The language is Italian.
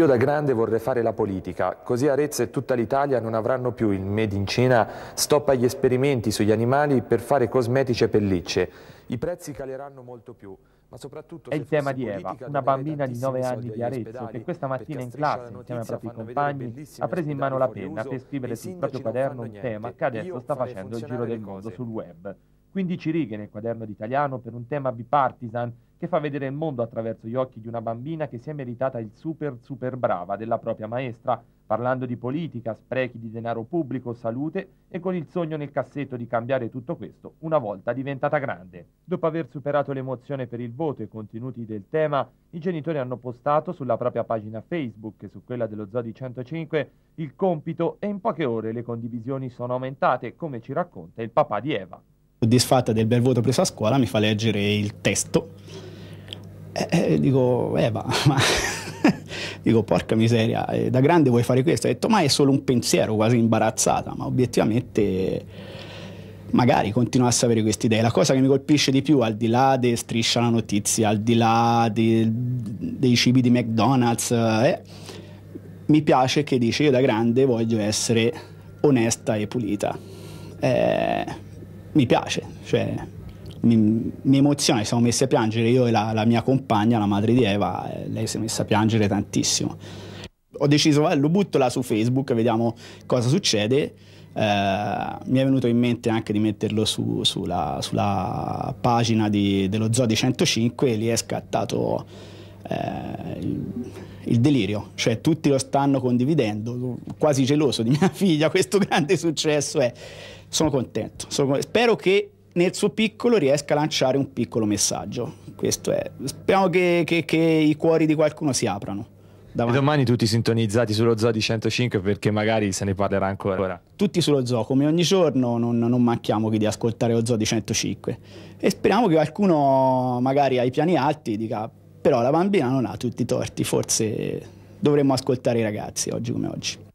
Io da grande vorrei fare la politica, così Arezzo e tutta l'Italia non avranno più il Made in Cina, stop agli esperimenti sugli animali per fare cosmetici e pellicce. I prezzi caleranno molto più. Ma soprattutto è il tema di Eva, una bambina di 9 anni di Arezzo che questa mattina in classe insieme ai propri compagni ha preso in mano la penna per scrivere sul proprio quaderno un tema che adesso sta facendo il giro del mondo sul web. 15 righe nel quaderno d'italiano per un tema bipartisan che fa vedere il mondo attraverso gli occhi di una bambina che si è meritata il super super brava della propria maestra, parlando di politica, sprechi di denaro pubblico, salute e con il sogno nel cassetto di cambiare tutto questo una volta diventata grande. Dopo aver superato l'emozione per il voto e i contenuti del tema, i genitori hanno postato sulla propria pagina Facebook e su quella dello Zodi 105 il compito e in poche ore le condivisioni sono aumentate, come ci racconta il papà di Eva soddisfatta del bel voto preso a scuola, mi fa leggere il testo. E, e dico, eh, ma, dico, porca miseria, eh, da grande vuoi fare questo? Ha detto, ma è solo un pensiero, quasi imbarazzata, ma obiettivamente magari continuasse a avere queste idee. La cosa che mi colpisce di più, al di là di Striscia la notizia, al di là de, dei cibi di McDonald's, eh, mi piace che dice io da grande voglio essere onesta e pulita. Eh, mi piace, cioè, mi, mi, emoziona, ci siamo messi a piangere io e la, la, mia compagna, la madre di Eva, lei si è messa a piangere tantissimo. Ho deciso, eh, lo butto là su Facebook, vediamo cosa succede. Eh, mi è venuto in mente anche di metterlo su, sulla, sulla, pagina di, dello Zoo di 105 e lì è scattato eh, il delirio, cioè tutti lo stanno condividendo, quasi geloso di mia figlia, questo grande successo è, sono contento, sono, spero che nel suo piccolo riesca a lanciare un piccolo messaggio, questo è, speriamo che, che, che i cuori di qualcuno si aprano. Davanti. E domani tutti sintonizzati sullo zoo di 105 perché magari se ne parlerà ancora. Tutti sullo zoo, come ogni giorno non, non manchiamo di ascoltare lo zoo di 105 e speriamo che qualcuno magari ai piani alti dica però la bambina non ha tutti i torti, forse dovremmo ascoltare i ragazzi oggi come oggi.